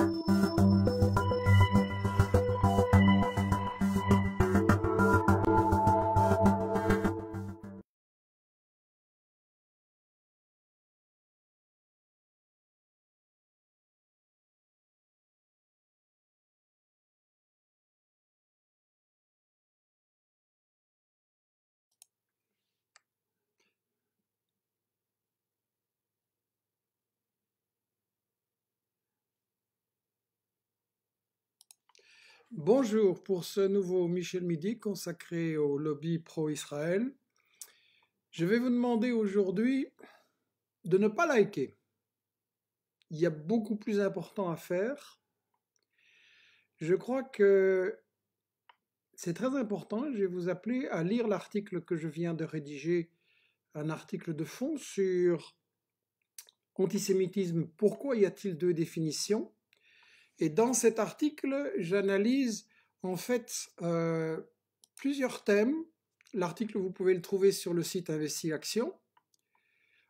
Bye. Bonjour pour ce nouveau Michel Midi consacré au lobby pro-Israël. Je vais vous demander aujourd'hui de ne pas liker. Il y a beaucoup plus important à faire. Je crois que c'est très important. Je vais vous appeler à lire l'article que je viens de rédiger, un article de fond sur antisémitisme. Pourquoi y a-t-il deux définitions et dans cet article, j'analyse en fait euh, plusieurs thèmes. L'article, vous pouvez le trouver sur le site Investi Action.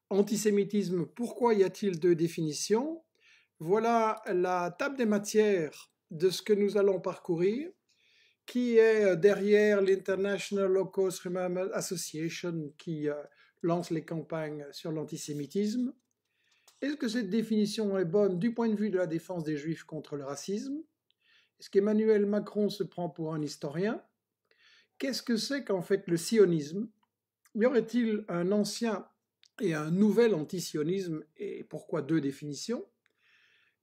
Antisémitisme, pourquoi y a-t-il deux définitions Voilà la table des matières de ce que nous allons parcourir, qui est derrière l'International Holocaust Remembrance Association qui euh, lance les campagnes sur l'antisémitisme. Est-ce que cette définition est bonne du point de vue de la défense des juifs contre le racisme Est-ce qu'Emmanuel Macron se prend pour un historien Qu'est-ce que c'est qu'en fait le sionisme Y aurait-il un ancien et un nouvel antisionisme et pourquoi deux définitions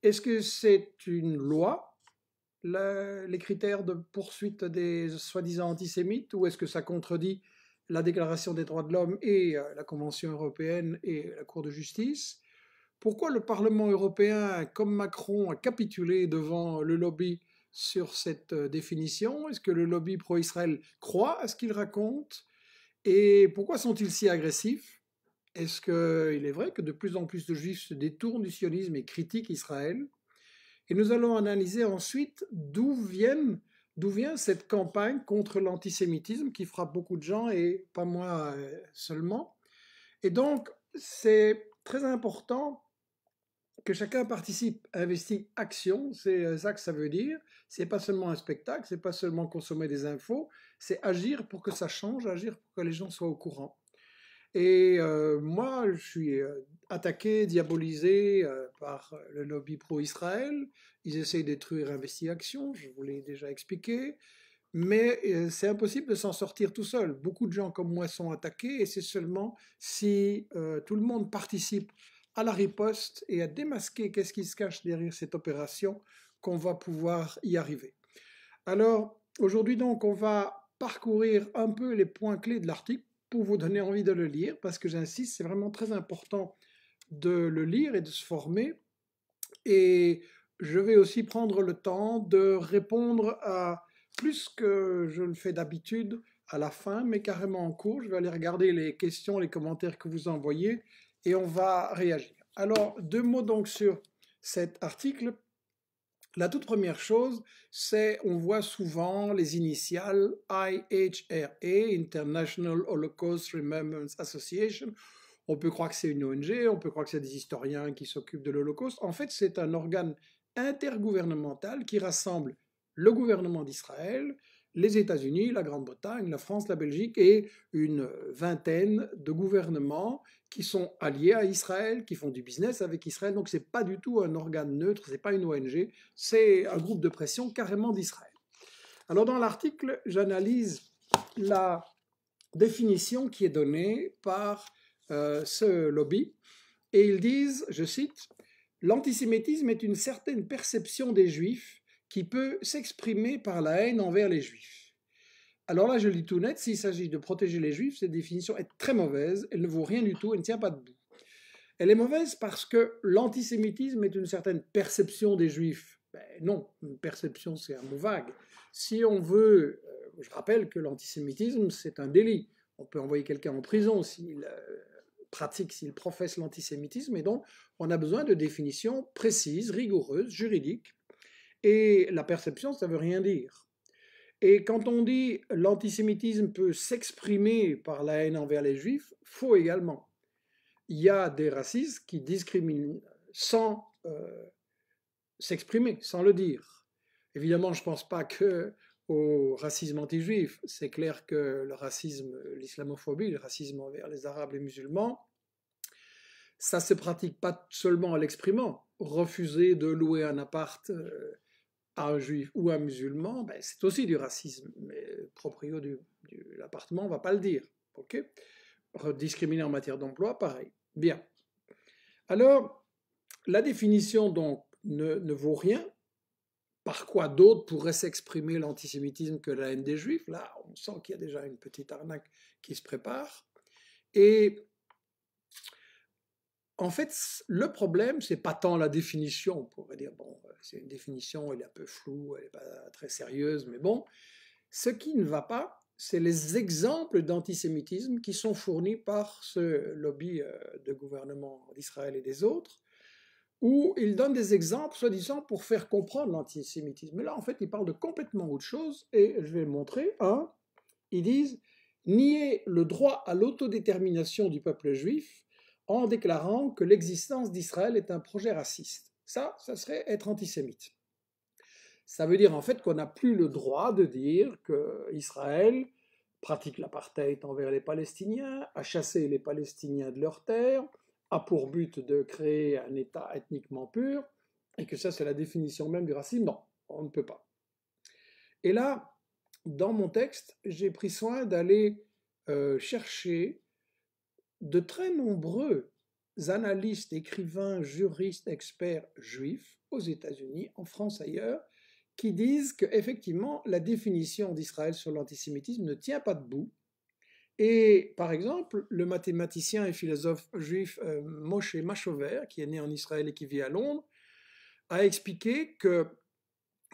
Est-ce que c'est une loi les critères de poursuite des soi-disant antisémites ou est-ce que ça contredit la Déclaration des droits de l'homme et euh, la Convention européenne et la Cour de justice pourquoi le Parlement européen, comme Macron, a capitulé devant le lobby sur cette euh, définition Est-ce que le lobby pro-Israël croit à ce qu'il raconte Et pourquoi sont-ils si agressifs Est-ce qu'il est vrai que de plus en plus de juifs se détournent du sionisme et critiquent Israël Et nous allons analyser ensuite d'où viennent D'où vient cette campagne contre l'antisémitisme qui frappe beaucoup de gens et pas moi euh, seulement Et donc, c'est très important que chacun participe, investit action, c'est euh, ça que ça veut dire. C'est pas seulement un spectacle, c'est pas seulement consommer des infos, c'est agir pour que ça change, agir pour que les gens soient au courant. Et euh, moi, je suis euh, attaqué, diabolisé par le lobby pro-Israël. Ils essayent détruire Investi Action, je vous l'ai déjà expliqué. Mais c'est impossible de s'en sortir tout seul. Beaucoup de gens comme moi sont attaqués et c'est seulement si tout le monde participe à la riposte et à démasquer qu'est-ce qui se cache derrière cette opération qu'on va pouvoir y arriver. Alors, aujourd'hui donc, on va parcourir un peu les points clés de l'article pour vous donner envie de le lire, parce que j'insiste, c'est vraiment très important de le lire et de se former. Et je vais aussi prendre le temps de répondre à plus que je le fais d'habitude à la fin, mais carrément en cours. Je vais aller regarder les questions, les commentaires que vous envoyez et on va réagir. Alors, deux mots donc sur cet article. La toute première chose, c'est on voit souvent les initiales IHRA, International Holocaust Remembrance Association. On peut croire que c'est une ONG, on peut croire que c'est des historiens qui s'occupent de l'Holocauste. En fait, c'est un organe intergouvernemental qui rassemble le gouvernement d'Israël, les États-Unis, la Grande-Bretagne, la France, la Belgique et une vingtaine de gouvernements qui sont alliés à Israël, qui font du business avec Israël. Donc ce n'est pas du tout un organe neutre, ce n'est pas une ONG, c'est un groupe de pression carrément d'Israël. Alors dans l'article, j'analyse la définition qui est donnée par euh, ce lobby et ils disent, je cite, L'antisémitisme est une certaine perception des juifs qui peut s'exprimer par la haine envers les juifs. Alors là, je lis tout net, s'il s'agit de protéger les juifs, cette définition est très mauvaise, elle ne vaut rien du tout, elle ne tient pas debout. Elle est mauvaise parce que l'antisémitisme est une certaine perception des juifs. Ben non, une perception, c'est un mot vague. Si on veut, euh, je rappelle que l'antisémitisme, c'est un délit. On peut envoyer quelqu'un en prison s'il euh, pratique, s'il professe l'antisémitisme, et donc on a besoin de définitions précises, rigoureuses, juridiques, et la perception, ça veut rien dire. Et quand on dit l'antisémitisme peut s'exprimer par la haine envers les juifs, faux également. Il y a des racistes qui discriminent sans euh, s'exprimer, sans le dire. Évidemment, je ne pense pas que au racisme anti-juif. C'est clair que le racisme, l'islamophobie, le racisme envers les Arabes et les musulmans, ça se pratique pas seulement en l'exprimant. Refuser de louer un appart euh, un juif ou un musulman, ben, c'est aussi du racisme. Mais le proprio de l'appartement, on va pas le dire. ok Rediscriminer en matière d'emploi, pareil. Bien. Alors, la définition donc ne, ne vaut rien. Par quoi d'autre pourrait s'exprimer l'antisémitisme que la haine des juifs Là, on sent qu'il y a déjà une petite arnaque qui se prépare. Et en fait, le problème, c'est pas tant la définition. On pourrait dire, bon, euh, c'est une définition, elle est un peu floue, elle n'est pas très sérieuse, mais bon. Ce qui ne va pas, c'est les exemples d'antisémitisme qui sont fournis par ce lobby euh, de gouvernement d'Israël et des autres, où ils donnent des exemples, soi-disant, pour faire comprendre l'antisémitisme. Mais là, en fait, ils parlent de complètement autre chose, et je vais le montrer. Un, ils disent nier le droit à l'autodétermination du peuple juif en déclarant que l'existence d'Israël est un projet raciste. Ça, ça serait être antisémite. Ça veut dire en fait qu'on n'a plus le droit de dire qu'Israël pratique l'apartheid envers les Palestiniens, a chassé les Palestiniens de leurs terres, a pour but de créer un État ethniquement pur, et que ça c'est la définition même du racisme. Non, on ne peut pas. Et là, dans mon texte, j'ai pris soin d'aller euh, chercher de très nombreux analystes, écrivains, juristes, experts juifs aux États-Unis, en France ailleurs, qui disent qu'effectivement, la définition d'Israël sur l'antisémitisme ne tient pas debout. Et par exemple, le mathématicien et philosophe juif euh, Moshe Machover, qui est né en Israël et qui vit à Londres, a expliqué que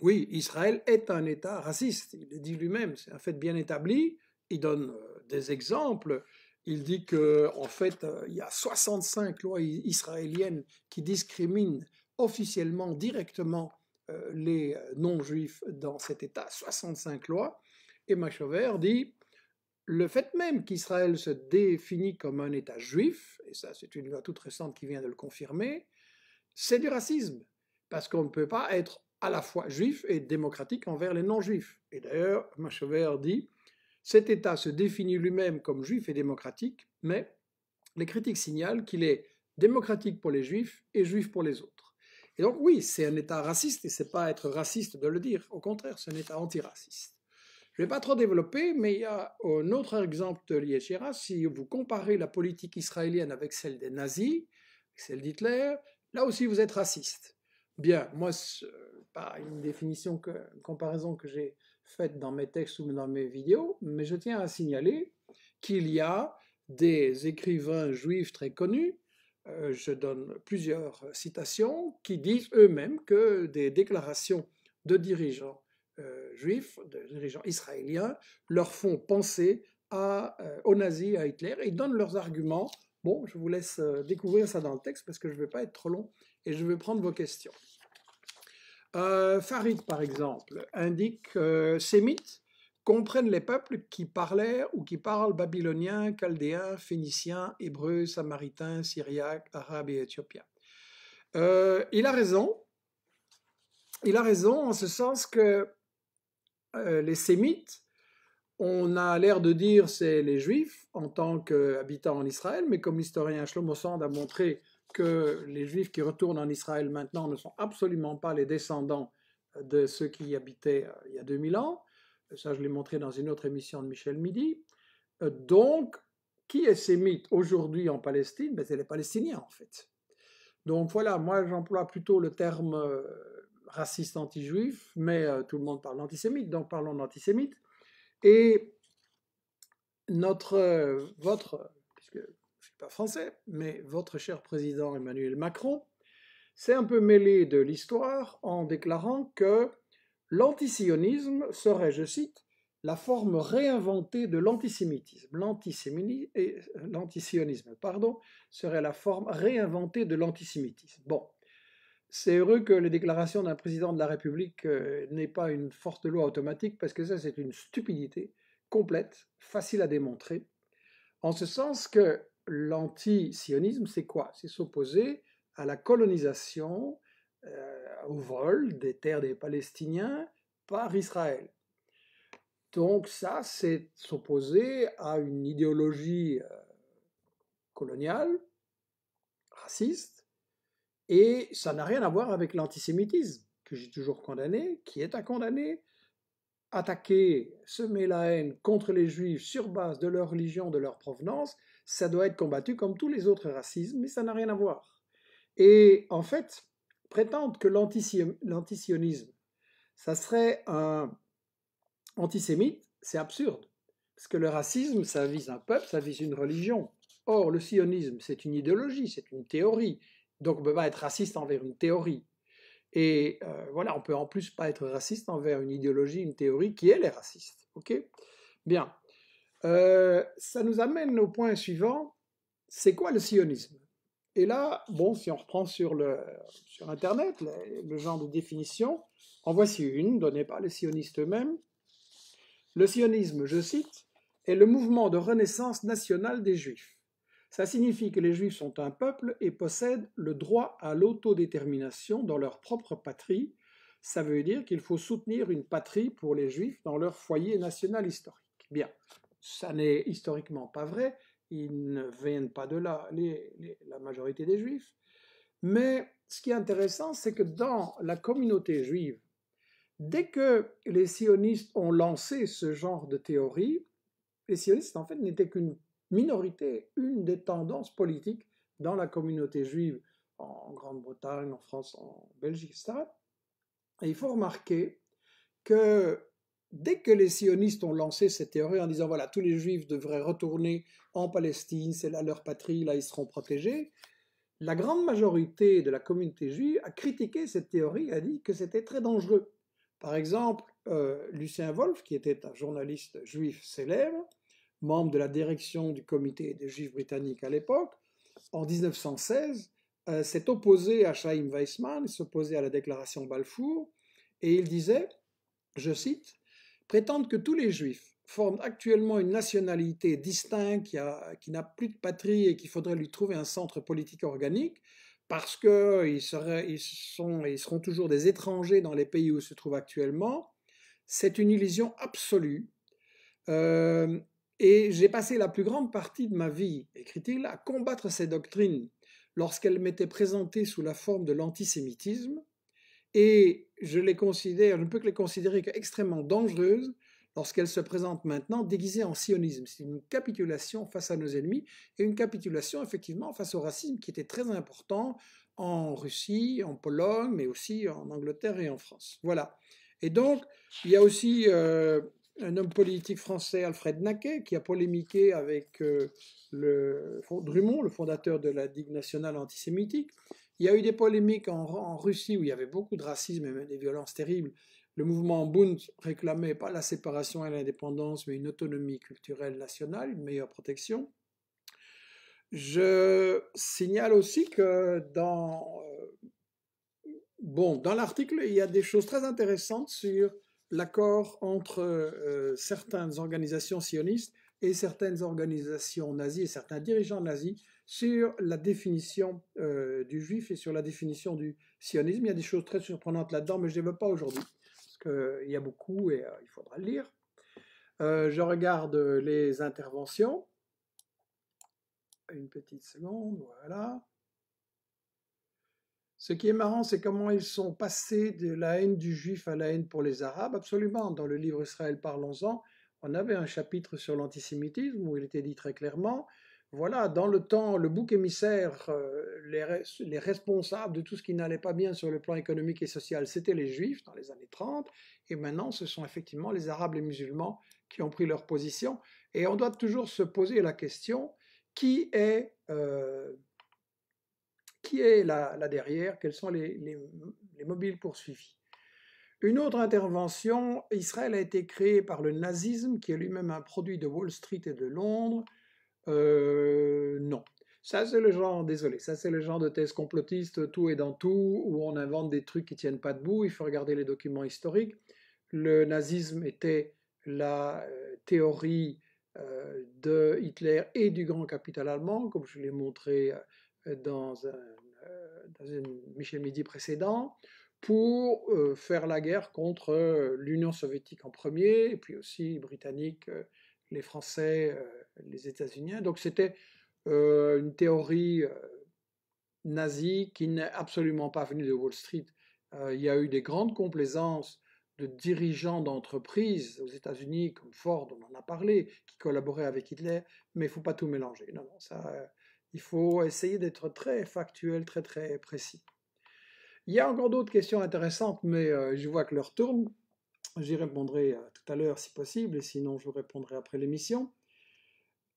oui, Israël est un État raciste. Il le dit lui-même, c'est un fait bien établi. Il donne euh, des exemples il dit que, en fait, euh, il y a 65 lois israéliennes qui discriminent officiellement, directement, euh, les euh, non-juifs dans cet État, 65 lois. Et Machover dit le fait même qu'Israël se définit comme un État juif, et ça c'est une loi toute récente qui vient de le confirmer, c'est du racisme, parce qu'on ne peut pas être à la fois juif et démocratique envers les non-juifs. Et d'ailleurs, Machover dit cet État se définit lui-même comme juif et démocratique, mais les critiques signalent qu'il est démocratique pour les juifs et juif pour les autres. Et donc oui, c'est un État raciste, et c'est pas être raciste de le dire, au contraire, c'est un État antiraciste. Je ne vais pas trop développer, mais il y a un autre exemple de Liechira, Si vous comparez la politique israélienne avec celle des nazis, celle d'Hitler, là aussi vous êtes raciste. Bien, moi, pas une définition, une comparaison que j'ai faites dans mes textes ou dans mes vidéos, mais je tiens à signaler qu'il y a des écrivains juifs très connus, euh, je donne plusieurs citations, qui disent eux-mêmes que des déclarations de dirigeants euh, juifs, de dirigeants israéliens, leur font penser à, euh, aux nazis, à Hitler, et ils donnent leurs arguments. Bon, je vous laisse découvrir ça dans le texte parce que je ne vais pas être trop long et je vais prendre vos questions. Euh, Farid, par exemple, indique que sémites comprennent les peuples qui parlaient ou qui parlent babylonien, chaldéen, phénicien, hébreu, samaritain, syriaque, arabe et éthiopien. Euh, il a raison. Il a raison en ce sens que euh, les sémites, on a l'air de dire c'est les juifs en tant qu'habitants en Israël, mais comme l'historien Shlomo Sand a montré que les Juifs qui retournent en Israël maintenant ne sont absolument pas les descendants euh, de ceux qui y habitaient euh, il y a 2000 ans. Ça, je l'ai montré dans une autre émission de Michel Midi. Euh, donc, qui est sémite aujourd'hui en Palestine ben, C'est les Palestiniens, en fait. Donc voilà, moi j'emploie plutôt le terme raciste anti-juif, mais tout le monde parle d'antisémite, donc parlons d'antisémite. Et notre, votre, puisque pas français, mais votre cher président Emmanuel Macron s'est un peu mêlé de l'histoire en déclarant que l'antisionisme serait, je cite, la forme réinventée de l'antisémitisme. Euh, l'antisionisme, pardon, serait la forme réinventée de l'antisémitisme. Bon, c'est heureux que les déclarations d'un président de la République euh, n'aient pas une forte loi automatique, parce que ça, c'est une stupidité complète, facile à démontrer, en ce sens que l'anti-sionisme, c'est quoi C'est s'opposer à la colonisation, euh, au vol des terres des Palestiniens par Israël. Donc ça, c'est s'opposer à une idéologie euh, coloniale, raciste, et ça n'a rien à voir avec l'antisémitisme, que j'ai toujours condamné, qui est à condamner. Attaquer, semer la haine contre les juifs sur base de leur religion, de leur provenance, ça doit être combattu comme tous les autres racismes, mais ça n'a rien à voir. Et en fait, prétendre que l'antisionisme, ça serait un antisémite, c'est absurde. Parce que le racisme, ça vise un peuple, ça vise une religion. Or, le sionisme, c'est une idéologie, c'est une théorie. Donc, on ne peut pas être raciste envers une théorie. Et euh, voilà, on peut en plus pas être raciste envers une idéologie, une théorie qui, est est raciste. OK Bien. Euh, ça nous amène au point suivant, c'est quoi le sionisme Et là, bon, si on reprend sur, le, sur Internet le, genre de définition, en voici une donnée par les sionistes eux-mêmes. Le sionisme, je cite, est le mouvement de renaissance nationale des Juifs. Ça signifie que les Juifs sont un peuple et possèdent le droit à l'autodétermination dans leur propre patrie. Ça veut dire qu'il faut soutenir une patrie pour les Juifs dans leur foyer national historique. Bien, ça n'est historiquement pas vrai, ils ne viennent pas de là, la majorité des juifs. Mais ce qui est intéressant, c'est que dans la communauté juive, dès que les sionistes ont lancé ce genre de théorie, les sionistes en fait n'étaient qu'une minorité, une des tendances politiques dans la communauté juive en Grande-Bretagne, en France, en Belgique, etc. Et il faut remarquer que dès que les sionistes ont lancé cette théorie en disant voilà, tous les juifs devraient retourner en Palestine, c'est là leur patrie, là ils seront protégés, la grande majorité de la communauté juive a critiqué cette théorie, a dit que c'était très dangereux. Par exemple, euh, Lucien Wolf qui était un journaliste juif célèbre, membre de la direction du comité des juifs britanniques à l'époque, en 1916, euh, s'est opposé à Chaim Weissmann, s'opposait à la déclaration Balfour, et il disait, je cite, prétendent que tous les juifs forment actuellement une nationalité distincte qui, n'a plus de patrie et qu'il faudrait lui trouver un centre politique organique parce qu'ils ils seront toujours des étrangers dans les pays où ils se trouvent actuellement, c'est une illusion absolue. Euh, et j'ai passé la plus grande partie de ma vie, écrit-il, à combattre ces doctrines lorsqu'elles m'étaient présentées sous la forme de l'antisémitisme, et je les considère, ne peux que les considérer extrêmement dangereuses lorsqu'elles se présentent maintenant déguisées en sionisme. C'est une capitulation face à nos ennemis et une capitulation effectivement face au racisme qui était très important en Russie, en Pologne, mais aussi en Angleterre et en France. Voilà. Et donc, il y a aussi euh, un homme politique français, Alfred Naquet, qui a polémiqué avec euh, le, Drummond, le fondateur de la Digue nationale antisémitique, il y a eu des polémiques en, Russie où il y avait beaucoup de racisme et même des violences terribles. Le mouvement Bund réclamait pas la séparation et l'indépendance, mais une autonomie culturelle nationale, une meilleure protection. Je signale aussi que dans, euh, bon, dans l'article, il y a des choses très intéressantes sur l'accord entre euh, certaines organisations sionistes et certaines organisations nazies et certains dirigeants nazis sur la définition euh, du juif et sur la définition du sionisme. Il y a des choses très surprenantes là-dedans, mais je ne les veux pas aujourd'hui, parce qu'il euh, y a beaucoup et euh, il faudra le lire. je regarde les interventions. Une petite seconde, voilà. Ce qui est marrant, c'est comment ils sont passés de la haine du juif à la haine pour les arabes. Absolument, dans le livre Israël Parlons-en, on avait un chapitre sur l'antisémitisme où il était dit très clairement voilà, dans le temps, le bouc émissaire, euh, les, responsables de tout ce qui n'allait pas bien sur le plan économique et social, c'était les Juifs dans les années 30, et maintenant ce sont effectivement les Arabes et les musulmans qui ont pris leur position. Et on doit toujours se poser la question, qui est, euh, là, derrière Quels sont les mobiles poursuivis une autre intervention, Israël a été créé par le nazisme, qui est lui-même un produit de Wall Street et de Londres, euh, non. Ça, c'est le genre, désolé, ça, c'est le genre de thèse complotiste, euh, tout et dans tout, où on invente des trucs qui tiennent pas debout. Il faut regarder les documents historiques. Le nazisme était la euh, théorie de Hitler et du grand capital allemand, comme je l'ai montré dans, un, Michel Midi précédent, pour faire la guerre contre l'Union soviétique en premier, et puis aussi britannique les Français, euh, les États-Unis. Hein. Donc c'était euh, une théorie euh, nazie qui n'est absolument pas venue de Wall Street. il y a eu des grandes complaisances de dirigeants d'entreprises aux États-Unis, comme Ford, on en a parlé, qui collaboraient avec Hitler, mais il ne faut pas tout mélanger. Non, ça, il faut essayer d'être très factuel, très très précis. Il y a encore d'autres questions intéressantes, mais je vois que l'heure tourne. J'y répondrai euh, tout à l'heure si possible, et sinon je vous répondrai après l'émission.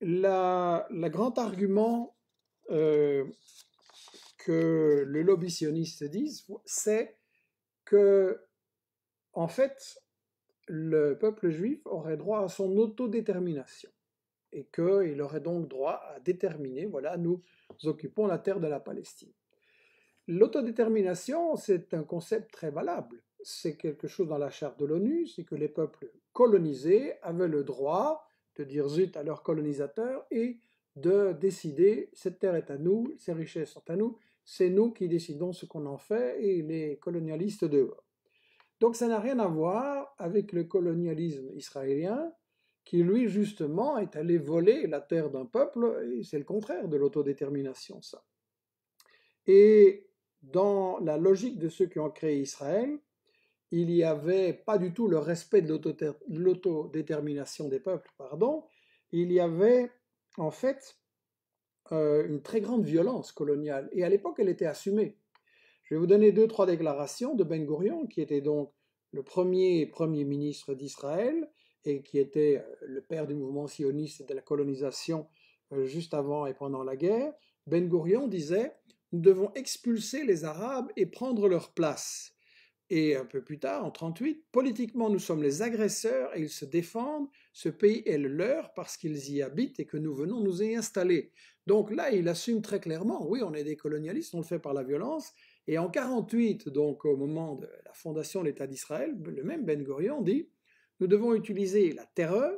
Le grand argument euh, que les lobby sionistes disent, c'est que, en fait, le peuple juif aurait droit à son autodétermination et qu'il aurait donc droit à déterminer, voilà, nous occupons la terre de la Palestine. L'autodétermination, c'est un concept très valable c'est quelque chose dans la charte de l'ONU, c'est que les peuples colonisés avaient le droit de dire zut à leurs colonisateurs et de décider cette terre est à nous, ces richesses sont à nous, c'est nous qui décidons ce qu'on en fait et les colonialistes dehors. Donc ça n'a rien à voir avec le colonialisme israélien qui lui justement est allé voler la terre d'un peuple et c'est le contraire de l'autodétermination ça. Et dans la logique de ceux qui ont créé Israël, il n'y avait pas du tout le respect de l'autodétermination des peuples, pardon, il y avait en fait euh, une très grande violence coloniale. Et à l'époque, elle était assumée. Je vais vous donner deux, trois déclarations de Ben Gurion, qui était donc le premier premier ministre d'Israël et qui était euh, le père du mouvement sioniste et de la colonisation euh, juste avant et pendant la guerre. Ben Gurion disait Nous devons expulser les Arabes et prendre leur place. Et un peu plus tard, en 38, politiquement, nous sommes les agresseurs et ils se défendent. Ce pays est le leur parce qu'ils y habitent et que nous venons nous y installer. Donc là, il assume très clairement, oui, on est des colonialistes, on le fait par la violence. Et en 48, donc au moment de la fondation de l'État d'Israël, le même Ben Gurion dit, nous devons utiliser la terreur,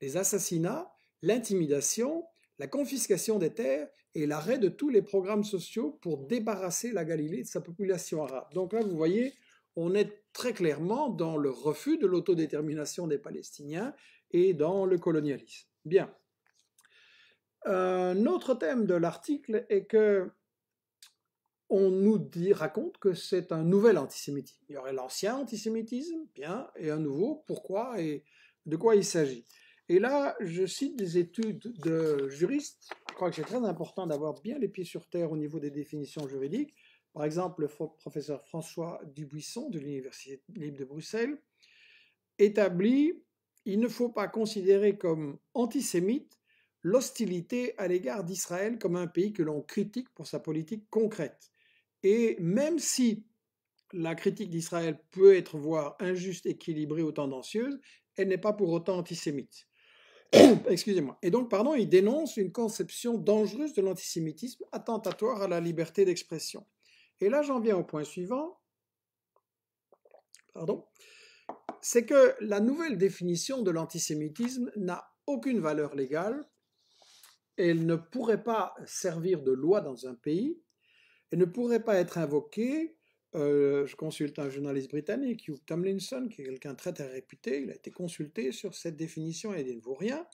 les assassinats, l'intimidation, la confiscation des terres et l'arrêt de tous les programmes sociaux pour débarrasser la Galilée de sa population arabe. Donc là, vous voyez, on est très clairement dans le refus de l'autodétermination des Palestiniens et dans le colonialisme. Bien. Un autre thème de l'article est que on nous raconte que c'est un nouvel antisémitisme. Il y aurait l'ancien antisémitisme, bien, et un nouveau. Pourquoi et de quoi il s'agit Et là, je cite des études de juristes. Je crois que c'est très important d'avoir bien les pieds sur terre au niveau des définitions juridiques. Par exemple, le professeur François Dubuisson de l'Université libre de Bruxelles établit Il ne faut pas considérer comme antisémite l'hostilité à l'égard d'Israël comme un pays que l'on critique pour sa politique concrète. Et même si la critique d'Israël peut être voire injuste, équilibrée ou tendancieuse, elle n'est pas pour autant antisémite. Excusez-moi. Et donc, pardon, il dénonce une conception dangereuse de l'antisémitisme attentatoire à la liberté d'expression. Et là, j'en viens au point suivant. Pardon. C'est que la nouvelle définition de l'antisémitisme n'a aucune valeur légale. Elle ne pourrait pas servir de loi dans un pays. Elle ne pourrait pas être invoquée euh, je consulte un journaliste britannique, Hugh Tomlinson, qui est quelqu'un très très réputé, il a été consulté sur cette définition et il ne vaut rien.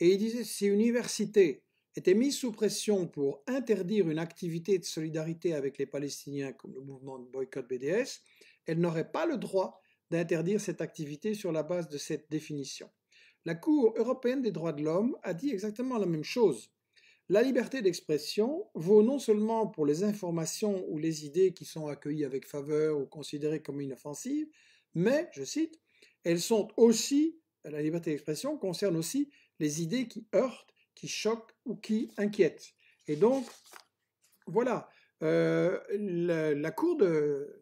Et il disait, si université était mise sous pression pour interdire une activité de solidarité avec les Palestiniens comme le mouvement de boycott BDS, elle n'aurait pas le droit d'interdire cette activité sur la base de cette définition. La Cour européenne des droits de l'homme a dit exactement la même chose. La liberté d'expression vaut non seulement pour les informations ou les idées qui sont accueillies avec faveur ou considérées comme inoffensives, mais, je cite, elles sont aussi, la liberté d'expression concerne aussi les idées qui heurtent qui choquent ou qui inquiète. Et donc, voilà, euh, la, Cour de,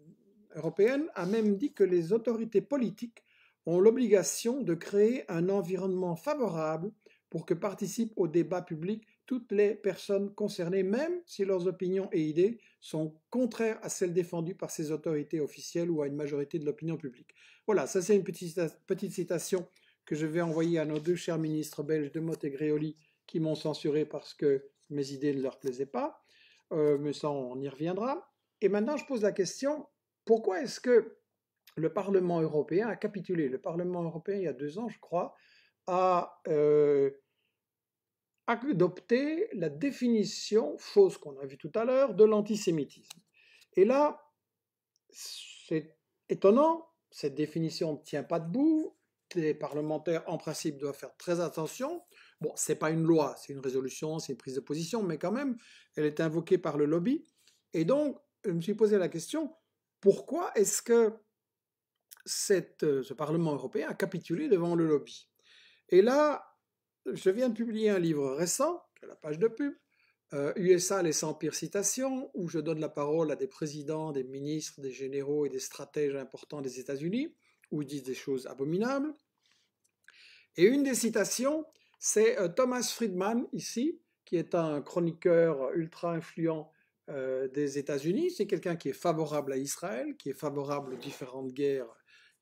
européenne a même dit que les autorités politiques ont l'obligation de créer un environnement favorable pour que participent au débat public toutes les personnes concernées, même si leurs opinions et idées sont contraires à celles défendues par ces autorités officielles ou à une majorité de l'opinion publique. Voilà, ça c'est une petite, petite citation que je vais envoyer à nos deux chers ministres belges de Motte et Gréoli qui m'ont censuré parce que mes idées ne leur plaisaient pas. Euh, mais ça, on y reviendra. Et maintenant, je pose la question, pourquoi est-ce que le Parlement européen a capitulé Le Parlement européen, il y a deux ans, je crois, a euh, adopté la définition fausse qu'on a vue tout à l'heure de l'antisémitisme. Et là, c'est étonnant, cette définition ne tient pas debout, les parlementaires en principe doivent faire très attention, Bon, c'est pas une loi, c'est une résolution, c'est une prise de position, mais quand même, elle est invoquée par le lobby. Et donc, je me suis posé la question, pourquoi est-ce que euh, ce Parlement européen a capitulé devant le lobby Et là, je viens de publier un livre récent, la page de pub, USA euh, les 100 pires citations, où je donne la parole à des présidents, des ministres, des généraux et des stratèges importants des États-Unis, où ils disent des choses abominables. Et une des citations, c'est euh, Thomas Friedman, ici, qui est un chroniqueur ultra influent euh, des États-Unis. C'est quelqu'un qui est favorable à Israël, qui est favorable aux différentes guerres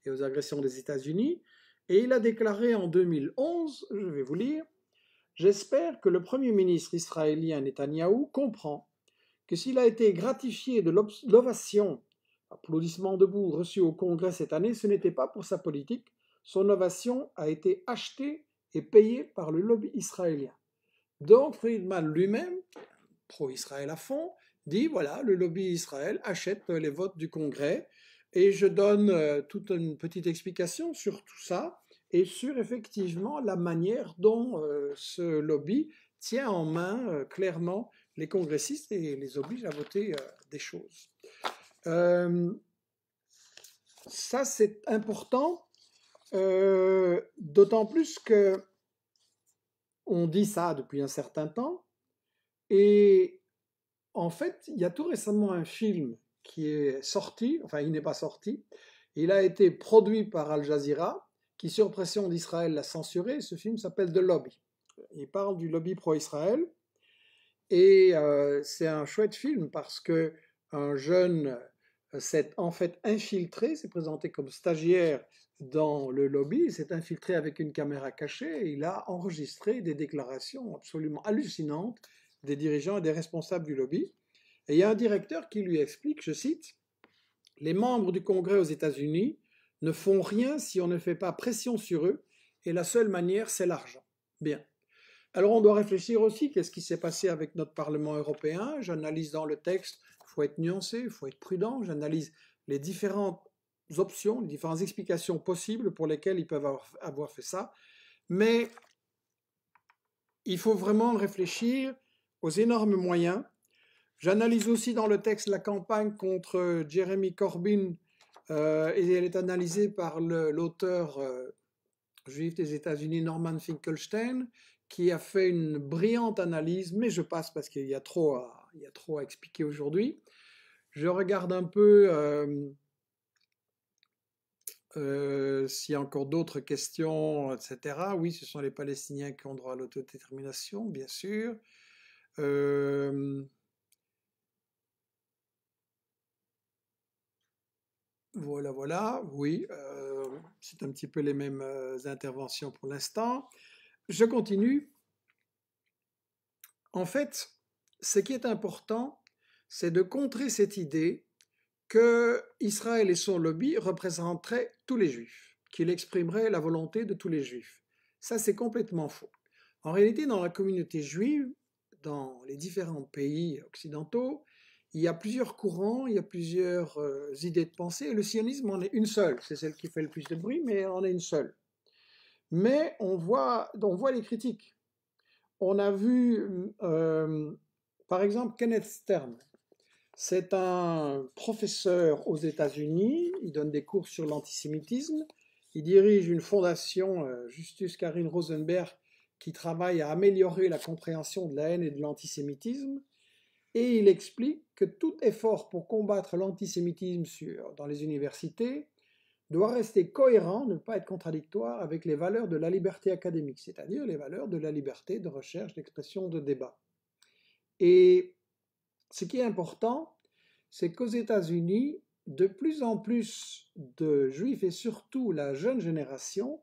et aux agressions des États-Unis. Et il a déclaré en 2011, je vais vous lire, J'espère que le Premier ministre israélien Netanyahou comprend que s'il a été gratifié de l'ovation, applaudissements debout, reçu au Congrès cette année, ce n'était pas pour sa politique. Son ovation a été achetée est payé par le lobby israélien. Donc Friedman lui-même, pro-Israël à fond, dit voilà, le lobby Israël achète euh, les votes du Congrès et je donne euh, toute une petite explication sur tout ça et sur effectivement la manière dont euh, ce lobby tient en main clairement les congressistes et les oblige à voter des choses. ça, c'est important euh, d'autant plus que on dit ça depuis un certain temps. Et en fait, il y a tout récemment un film qui est sorti, enfin il n'est pas sorti, il a été produit par Al Jazeera, qui sur pression d'Israël l'a censuré. Ce film s'appelle The Lobby. Il parle du lobby pro-Israël. Et euh, c'est un chouette film parce que un jeune s'est en fait infiltré, s'est présenté comme stagiaire dans le lobby, s'est infiltré avec une caméra cachée, il a enregistré des déclarations absolument hallucinantes des dirigeants et des responsables du lobby. Et il y a un directeur qui lui explique, je cite, Les membres du Congrès aux États-Unis ne font rien si on ne fait pas pression sur eux, et la seule manière, c'est l'argent. Bien. Alors on doit réfléchir aussi, qu'est-ce qui s'est passé avec notre Parlement européen J'analyse dans le texte il faut être nuancé, il faut être prudent. J'analyse les différentes options, les différentes explications possibles pour lesquelles ils peuvent avoir, fait ça. Mais il faut vraiment réfléchir aux énormes moyens. J'analyse aussi dans le texte la campagne contre Jeremy Corbyn euh, et elle est analysée par l'auteur euh, juif des États-Unis Norman Finkelstein qui a fait une brillante analyse, mais je passe parce qu'il y a trop à, il y a trop à expliquer aujourd'hui. Je regarde un peu euh, euh, s'il y a encore d'autres questions, etc. Oui, ce sont les Palestiniens qui ont droit à l'autodétermination, bien sûr. Euh, voilà, voilà, oui, c'est un petit peu les mêmes interventions pour l'instant. Je continue. En fait, ce qui est important, c'est de contrer cette idée que Israël et son lobby représenteraient tous les juifs, qu'il exprimerait la volonté de tous les juifs. Ça, c'est complètement faux. En réalité, dans la communauté juive, dans les différents pays occidentaux, il y a plusieurs courants, il y a plusieurs euh, idées de pensée, et le sionisme en est une seule. C'est celle qui fait le plus de bruit, mais en est une seule. Mais on voit, on voit les critiques. On a vu euh, par exemple, Kenneth Stern, c'est un professeur aux États-Unis, il donne des cours sur l'antisémitisme, il dirige une fondation, euh, Justus Karin Rosenberg, qui travaille à améliorer la compréhension de la haine et de l'antisémitisme, et il explique que tout effort pour combattre l'antisémitisme dans les universités doit rester cohérent, ne pas être contradictoire avec les valeurs de la liberté académique, c'est-à-dire les valeurs de la liberté de recherche, d'expression, de débat. Et ce qui est important, c'est qu'aux États-Unis, de plus en plus de juifs et surtout la jeune génération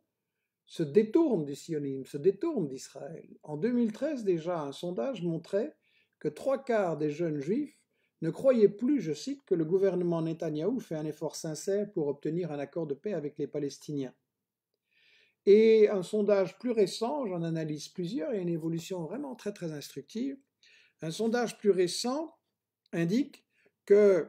se détournent du sionisme, se détournent d'Israël. En 2013 déjà, un sondage montrait que trois quarts des jeunes juifs ne croyaient plus, je cite, que le gouvernement Netanyahou fait un effort sincère pour obtenir un accord de paix avec les Palestiniens. Et un sondage plus récent, j'en analyse plusieurs, il y a une évolution vraiment très très instructive, un sondage plus récent indique que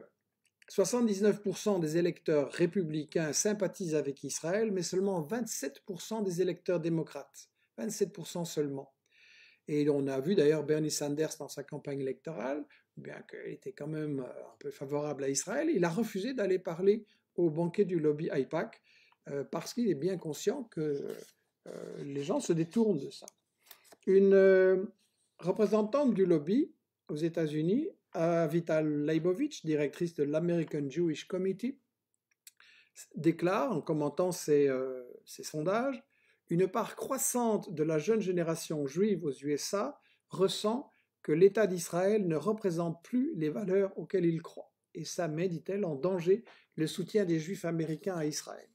79% des électeurs républicains sympathisent avec Israël, mais seulement 27% des électeurs démocrates. 27% seulement. Et on a vu d'ailleurs Bernie Sanders dans sa campagne électorale, bien qu'il était quand même euh, un peu favorable à Israël, il a refusé d'aller parler au banquet du lobby IPAC euh, parce qu'il est bien conscient que euh, les gens se détournent de ça. Une, représentante du lobby aux États-Unis, vital Leibovitch, directrice de l'American Jewish Committee, déclare, en commentant ces euh, sondages, une part croissante de la jeune génération juive aux USA ressent que l'État d'Israël ne représente plus les valeurs auxquelles il croit. Et ça met, dit-elle, en danger le soutien des juifs américains à Israël.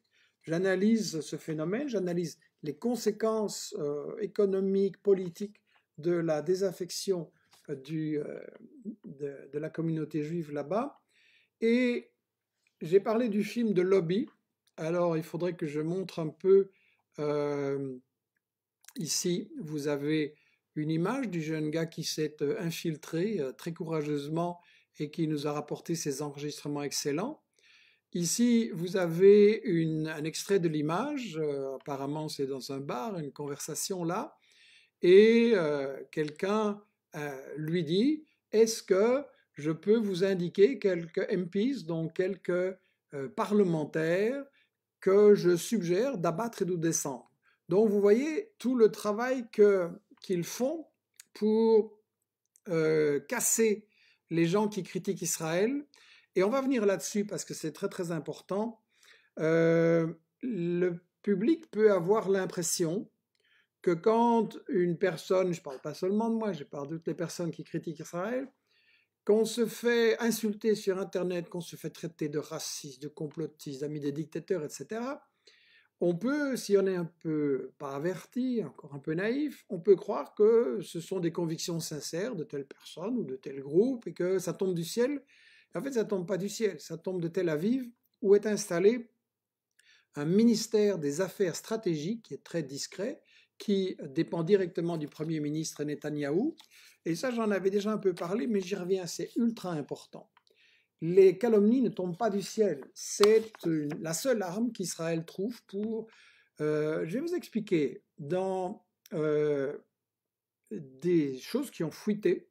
J'analyse ce phénomène, j'analyse les conséquences euh, économiques, politiques de la désaffection euh, euh, de, la communauté juive là-bas. Et j'ai parlé du film de Lobby. Alors, il faudrait que je montre un peu euh, ici. Vous avez une image du jeune gars qui s'est infiltré très courageusement et qui nous a rapporté ses enregistrements excellents. Ici, vous avez un extrait de l'image, apparemment c'est dans un bar, une conversation là, et euh, quelqu'un euh, lui dit Est-ce que je peux vous indiquer quelques MPs, donc quelques euh, parlementaires, que je suggère d'abattre et de descendre Donc vous voyez tout le travail qu'ils font pour casser les gens qui critiquent Israël. Et on va venir là-dessus parce que c'est très très important. le public peut avoir l'impression que quand une personne, je ne parle pas seulement de moi, je parle de toutes les personnes qui critiquent Israël, qu'on se fait insulter sur Internet, qu'on se fait traiter de raciste, de complotiste, d'ami des dictateurs, etc., on peut, si on est un peu pas averti, encore un peu naïf, on peut croire que ce sont des convictions sincères de telle personne ou de tel groupe et que ça tombe du ciel. En fait, ça tombe pas du ciel, ça tombe de Tel Aviv où est installé un ministère des Affaires stratégiques qui est très discret qui dépend directement du Premier ministre Netanyahou. Et ça, j'en avais déjà un peu parlé, mais j'y reviens, c'est ultra important. Les calomnies ne tombent pas du ciel. C'est la seule arme qu'Israël trouve pour... Euh, je vais vous expliquer. Dans euh, des choses qui ont fuité,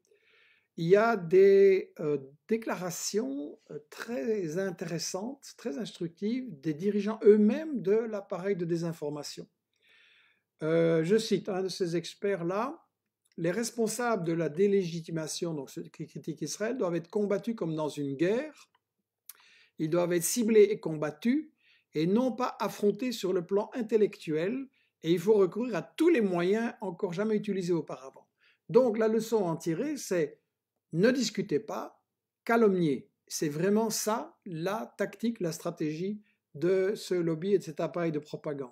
il y a des euh, déclarations très intéressantes, très instructives des dirigeants eux-mêmes de l'appareil de désinformation. Euh, je cite un de ces experts-là, les responsables de la délégitimation, donc ceux qui critiquent Israël, doivent être combattus comme dans une guerre. Ils doivent être ciblés et combattus et non pas affrontés sur le plan intellectuel. Et il faut recourir à tous les moyens encore jamais utilisés auparavant. Donc la leçon à en tirer, c'est ne discutez pas, calomniez. C'est vraiment ça la tactique, la stratégie de ce lobby et de cet appareil de propagande.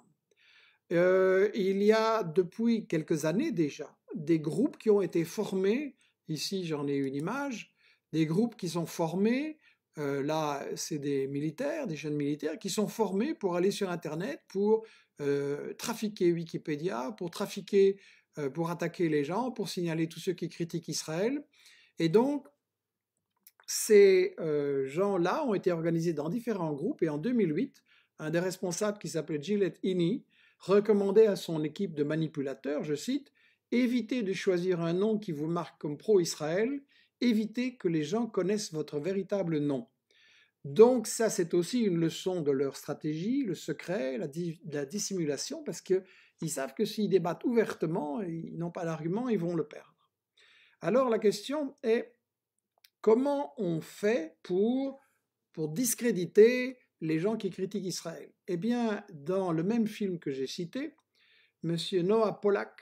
Euh, il y a depuis quelques années déjà des groupes qui ont été formés, ici j'en ai une image, des groupes qui sont formés, euh, là c'est des militaires, des jeunes militaires, qui sont formés pour aller sur Internet, pour euh, trafiquer Wikipédia, pour trafiquer, pour attaquer les gens, pour signaler tous ceux qui critiquent Israël. Et donc, ces gens-là ont été organisés dans différents groupes et en 2008, un des responsables qui s'appelait Gillette Iny, recommandait à son équipe de manipulateurs, je cite, Évitez de choisir un nom qui vous marque comme pro-Israël, évitez que les gens connaissent votre véritable nom. Donc ça, c'est aussi une leçon de leur stratégie, le secret, la, dissimulation, parce qu'ils savent que s'ils débattent ouvertement, ils n'ont pas d'argument, ils vont le perdre. Alors la question est, comment on fait pour, pour discréditer les gens qui critiquent Israël. Eh bien, dans le même film que j'ai cité, M. Noah Pollack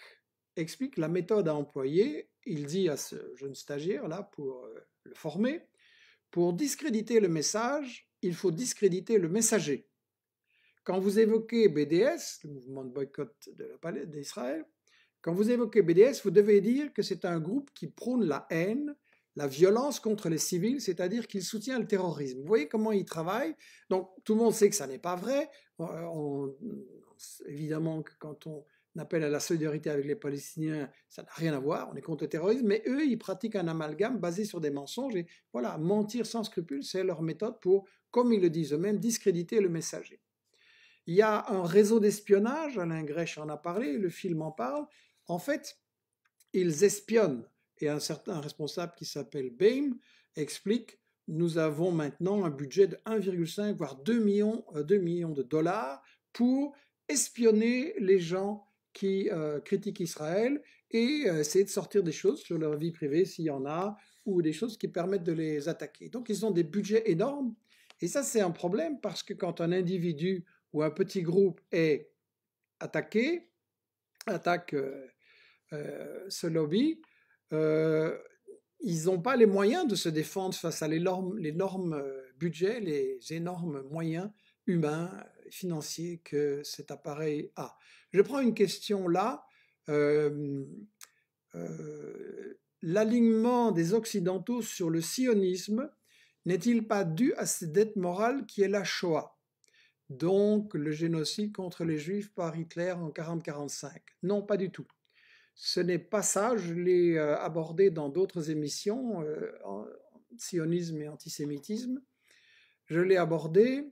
explique la méthode à employer. Il dit à ce jeune stagiaire, là, pour euh, le former, pour discréditer le message, il faut discréditer le messager. Quand vous évoquez BDS, le mouvement de boycott de la palette d'Israël, quand vous évoquez BDS, vous devez dire que c'est un groupe qui prône la haine la violence contre les civils, c'est-à-dire qu'il soutient le terrorisme. Vous voyez comment ils travaillent Donc tout le monde sait que ça n'est pas vrai. Euh, évidemment que quand on appelle à la solidarité avec les Palestiniens, ça n'a rien à voir, on est contre le terrorisme, mais eux, ils pratiquent un amalgame basé sur des mensonges. Et voilà, mentir sans scrupule, c'est leur méthode pour, comme ils le disent eux-mêmes, discréditer le messager. Il y a un réseau d'espionnage, Alain Grèche en a parlé, le film en parle. En fait, ils espionnent et un certain responsable qui s'appelle Baim explique nous avons maintenant un budget de 1,5 voire 2 millions, 2 euh, millions de dollars pour espionner les gens qui euh, critiquent Israël et euh, essayer de sortir des choses sur leur vie privée s'il y en a ou des choses qui permettent de les attaquer. Donc ils ont des budgets énormes et ça c'est un problème parce que quand un individu ou un petit groupe est attaqué, attaque ce lobby, euh, ils n'ont pas les moyens de se défendre face à l'énorme euh, budget, les énormes moyens humains, financiers que cet appareil a. Je prends une question là. Euh, l'alignement des Occidentaux sur le sionisme n'est-il pas dû à cette dette morale qui est la Shoah donc le génocide contre les Juifs par Hitler en 40-45. Non, pas du tout. Ce n'est pas ça, je l'ai euh, abordé dans d'autres émissions, euh, sionisme et antisémitisme. Je l'ai abordé,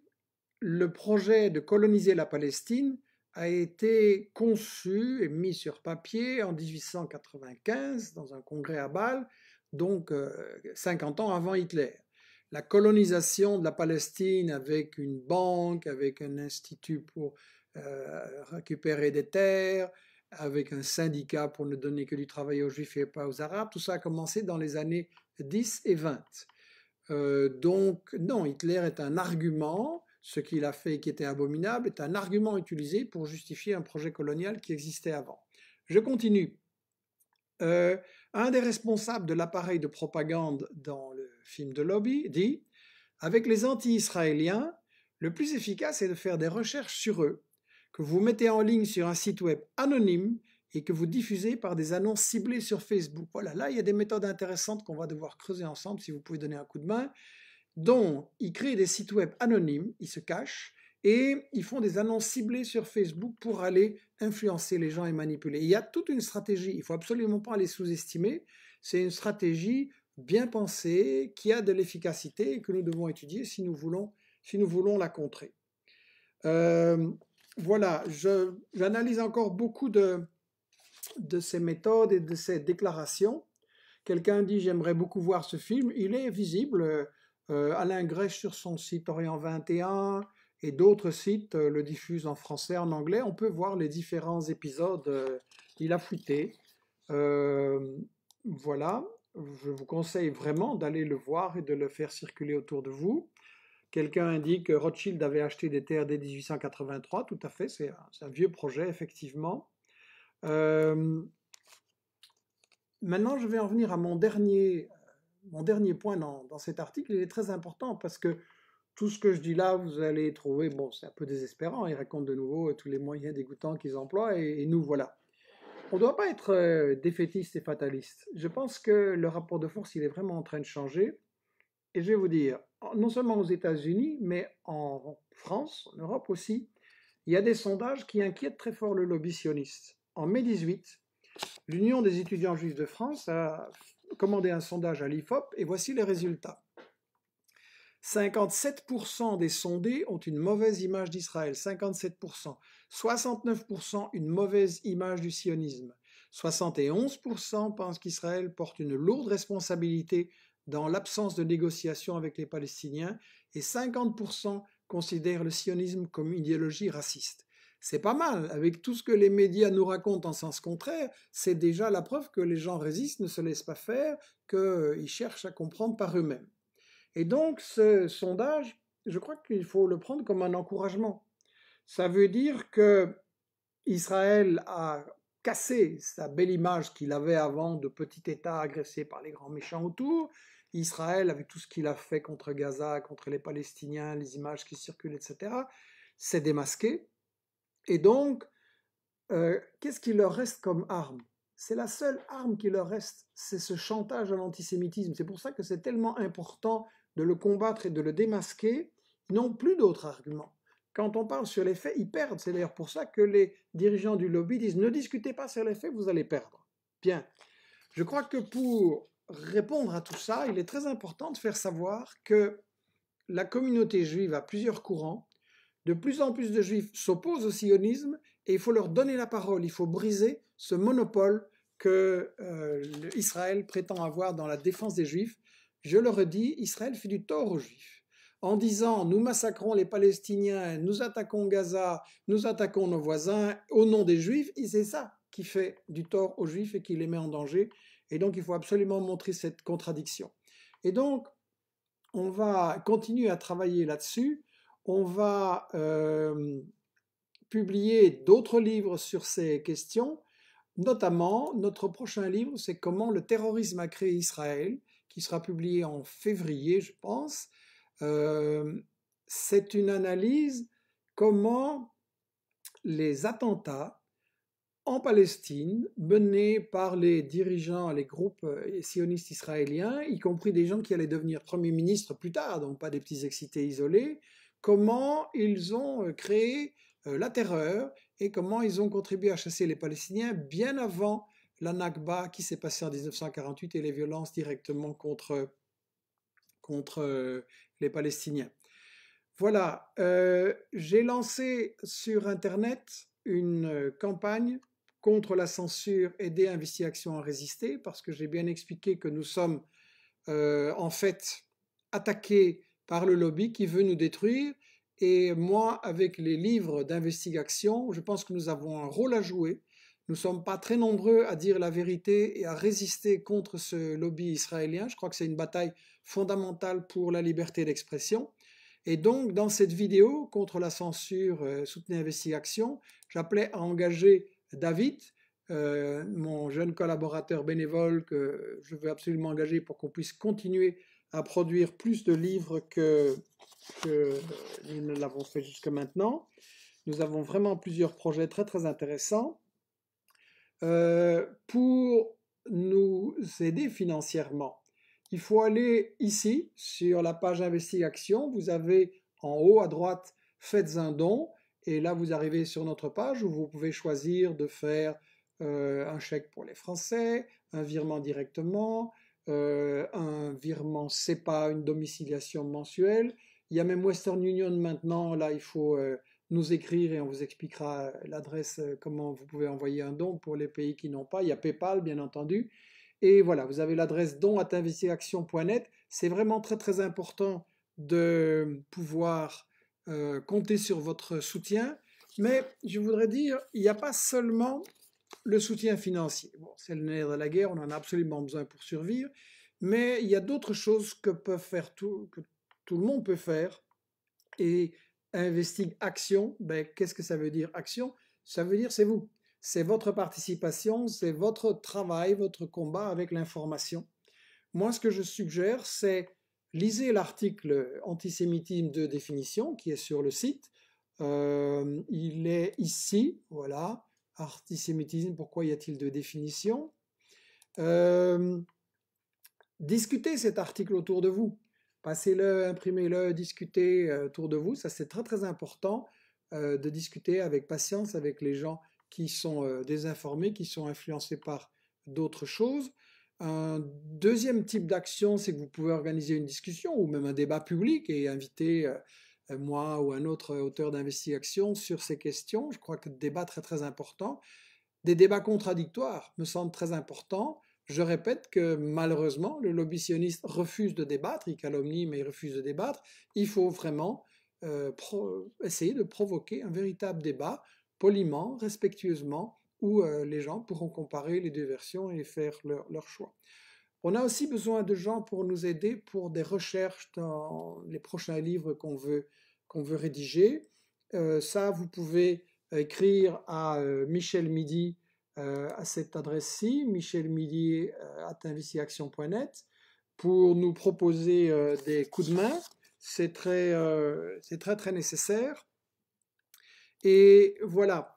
le projet de coloniser la Palestine a été conçu et mis sur papier en 1895 dans un congrès à Bâle, donc 50 euh, ans avant Hitler. La colonisation de la Palestine avec une banque, avec un institut pour récupérer des terres, avec un syndicat pour ne donner que du travail aux juifs et pas aux arabes. Tout ça a commencé dans les années 10 et 20. Euh, donc non, Hitler est un argument, ce qu'il a fait qui était abominable est un argument utilisé pour justifier un projet colonial qui existait avant. Je continue. Euh, un des responsables de l'appareil de propagande dans le film de Lobby dit Avec les anti-israéliens, le plus efficace est de faire des recherches sur eux que vous mettez en ligne sur un site web anonyme et que vous diffusez par des annonces ciblées sur Facebook. Voilà, là, il y a des méthodes intéressantes qu'on va devoir creuser ensemble si vous pouvez donner un coup de main, dont ils créent des sites web anonymes, ils se cachent, et ils font des annonces ciblées sur Facebook pour aller influencer les gens et manipuler. il y a toute une stratégie, il faut absolument pas les sous-estimer, c'est une stratégie bien pensée, qui a de l'efficacité et que nous devons étudier si nous voulons, si nous voulons la contrer. Euh, voilà, j'analyse encore beaucoup de, de ces méthodes et de ces déclarations. Quelqu'un dit j'aimerais beaucoup voir ce film. Il est visible. Euh, Alain Grèche sur son site Orient 21 et d'autres sites euh, le diffusent en français, en anglais. On peut voir les différents épisodes. Euh, qu'il il a fuité. Euh, voilà. Je vous conseille vraiment d'aller le voir et de le faire circuler autour de vous. Quelqu'un indique que Rothschild avait acheté des terres dès 1883, tout à fait, c'est un, vieux projet, effectivement. Euh, maintenant, je vais en venir à mon dernier, mon dernier point dans, dans, cet article. Il est très important parce que tout ce que je dis là, vous allez trouver, bon, c'est un peu désespérant. il raconte de nouveau tous les moyens dégoûtants qu'ils emploient et, nous voilà. On ne doit pas être euh, défaitiste et fataliste. Je pense que le rapport de force, il est vraiment en train de changer. Et je vais vous dire, non seulement aux États-Unis, mais en France, en Europe aussi, il y a des sondages qui inquiètent très fort le lobby sioniste. En mai 2018, l'Union des étudiants juifs de France a commandé un sondage à l'IFOP et voici les résultats. 57% des sondés ont une mauvaise image d'Israël, 57%. 69% une mauvaise image du sionisme. 71% pensent qu'Israël porte une lourde responsabilité dans l'absence de négociations avec les Palestiniens et 50% considèrent le sionisme comme une idéologie raciste. C'est pas mal, avec tout ce que les médias nous racontent en sens contraire, c'est déjà la preuve que les gens résistent, ne se laissent pas faire, qu'ils cherchent à comprendre par eux-mêmes. Et donc ce sondage, je crois qu'il faut le prendre comme un encouragement. Ça veut dire que Israël a cassé sa belle image qu'il avait avant de petit État agressé par les grands méchants autour, Israël, avec tout ce qu'il a fait contre Gaza, contre les Palestiniens, les images qui circulent, etc., s'est démasqué. Et donc, euh, qu'est-ce qui leur reste comme arme C'est la seule arme qui leur reste, c'est ce chantage à l'antisémitisme. C'est pour ça que c'est tellement important de le combattre et de le démasquer. Ils n'ont plus d'autres arguments. Quand on parle sur les faits, ils perdent. C'est d'ailleurs pour ça que les dirigeants du lobby disent ne discutez pas sur les faits, vous allez perdre. Bien. Je crois que pour répondre à tout ça, il est très important de faire savoir que la communauté juive a plusieurs courants. De plus en plus de juifs s'opposent au sionisme et il faut leur donner la parole, il faut briser ce monopole que euh, Israël prétend avoir dans la défense des juifs. Je le redis, Israël fait du tort aux juifs en disant nous massacrons les Palestiniens, nous attaquons Gaza, nous attaquons nos voisins au nom des Juifs, et c'est ça qui fait du tort aux Juifs et qui les met en danger. Et donc, il faut absolument montrer cette contradiction. Et donc, on va continuer à travailler là-dessus. On va euh, publier d'autres livres sur ces questions. Notamment, notre prochain livre, c'est Comment le terrorisme a créé Israël, qui sera publié en février, je pense. Euh, c'est une analyse comment les attentats en Palestine, menée par les dirigeants, les groupes euh, sionistes israéliens, y compris des gens qui allaient devenir premiers ministres plus tard, donc pas des petits excités isolés, comment ils ont euh, créé euh, la terreur et comment ils ont contribué à chasser les Palestiniens bien avant la Nakba qui s'est passée en 1948 et les violences directement contre, contre les Palestiniens. Voilà, j'ai lancé sur Internet une campagne contre la censure, aider Investigation à résister, parce que j'ai bien expliqué que nous sommes euh, en fait attaqués par le lobby qui veut nous détruire. Et moi, avec les livres d'investigation, je pense que nous avons un rôle à jouer. Nous ne sommes pas très nombreux à dire la vérité et à résister contre ce lobby israélien. Je crois que c'est une bataille fondamentale pour la liberté d'expression. Et donc, dans cette vidéo contre la censure euh, soutenez Investigation, j'appelais à engager David, euh, mon jeune collaborateur bénévole que je veux absolument engager pour qu'on puisse continuer à produire plus de livres que, nous ne l'avons fait jusque maintenant. Nous avons vraiment plusieurs projets très très intéressants. Euh, pour nous aider financièrement, il faut aller ici sur la page Investigation. Vous avez en haut à droite Faites un don. Et là, vous arrivez sur notre page où vous pouvez choisir de faire euh, un chèque pour les Français, un virement directement, euh, un virement SEPA, une domiciliation mensuelle. Il y a même Western Union maintenant. Là, il faut euh, nous écrire et on vous expliquera l'adresse, comment vous pouvez envoyer un don pour les pays qui n'ont pas. Il y a PayPal, bien entendu. Et voilà, vous avez l'adresse don C'est vraiment très très important de pouvoir euh, compter sur votre soutien. Mais je voudrais dire, il n'y a pas seulement le soutien financier. Bon, c'est le nerf de la guerre, on en a absolument besoin pour survivre. Mais il y a d'autres choses que, peuvent faire tout, que tout le monde peut faire. Et Investing Action, ben, qu'est-ce que ça veut dire Action Ça veut dire c'est vous. C'est votre participation, c'est votre travail, votre combat avec l'information. Moi, ce que je suggère, c'est lisez l'article antisémitisme de définition qui est sur le site. Euh, il est ici, voilà, antisémitisme, pourquoi y a-t-il de définition euh, Discutez cet article autour de vous. Passez-le, imprimez-le, discutez euh, autour de vous. Ça, c'est très très important de discuter avec patience avec les gens qui sont désinformés, qui sont influencés par d'autres choses. Un deuxième type d'action, c'est que vous pouvez organiser une discussion ou même un débat public et inviter euh, euh, moi ou un autre auteur d'investigation sur ces questions. Je crois que le débat très très important. Des débats contradictoires me semblent très importants. Je répète que malheureusement, le lobby sioniste refuse de débattre, il calomnie mais il refuse de débattre. Il faut vraiment euh, essayer de provoquer un véritable débat, poliment, respectueusement, où euh, les gens pourront comparer les deux versions et faire leur, leur choix. On a aussi besoin de gens pour nous aider pour des recherches dans les prochains livres qu'on veut, qu'on veut rédiger. Euh, ça, vous pouvez écrire à euh, Michel Midi à cette adresse-ci, michelmidi.net, pour nous proposer des coups de main. C'est très, c'est très, très nécessaire. Et voilà,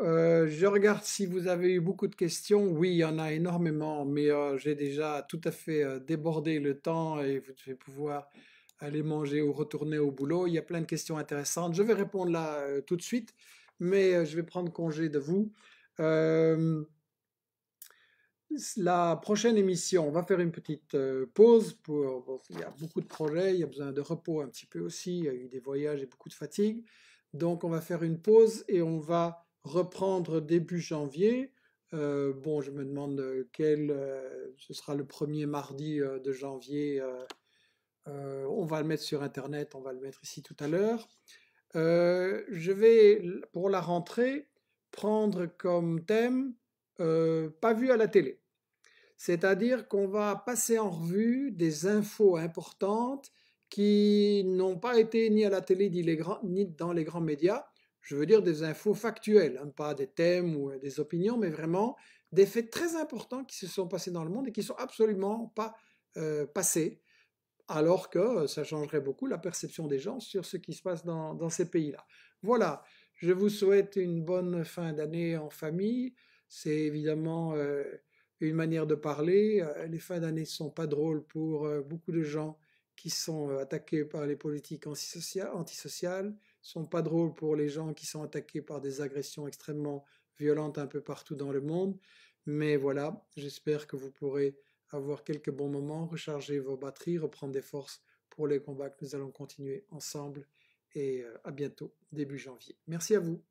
euh, je regarde si vous avez eu beaucoup de questions. Oui, il y en a énormément, mais euh, j'ai déjà tout à fait euh, débordé le temps et vous devez pouvoir aller manger ou retourner au boulot. Il y a plein de questions intéressantes. Je vais répondre là tout de suite, mais je vais prendre congé de vous. la prochaine émission, on va faire une petite pause. Pour, il y a beaucoup de projets, il y a besoin de repos un petit peu aussi. Il y a eu des voyages et beaucoup de fatigue. Donc on va faire une pause et on va reprendre début janvier. Euh, bon, je me demande euh, quel, euh, ce sera le premier mardi de janvier. on va le mettre sur Internet, on va le mettre ici tout à l'heure. je vais, pour la rentrée, prendre comme thème pas vu à la télé. C'est-à-dire qu'on va passer en revue des infos importantes qui n'ont pas été ni à la télé ni dans les grands médias je veux dire des infos factuelles, hein, pas des thèmes ou euh, des opinions, mais vraiment des faits très importants qui se sont passés dans le monde et qui sont absolument pas euh, passés, alors que euh, ça changerait beaucoup la perception des gens sur ce qui se passe dans, ces pays-là. Voilà, je vous souhaite une bonne fin d'année en famille. C'est évidemment une manière de parler. Les fins d'année ne sont pas drôles pour beaucoup de gens qui sont attaqués par les politiques antisociales sont pas drôles pour les gens qui sont attaqués par des agressions extrêmement violentes un peu partout dans le monde. Mais voilà, j'espère que vous pourrez avoir quelques bons moments, recharger vos batteries, reprendre des forces pour les combats que nous allons continuer ensemble et euh, à bientôt début janvier. Merci à vous.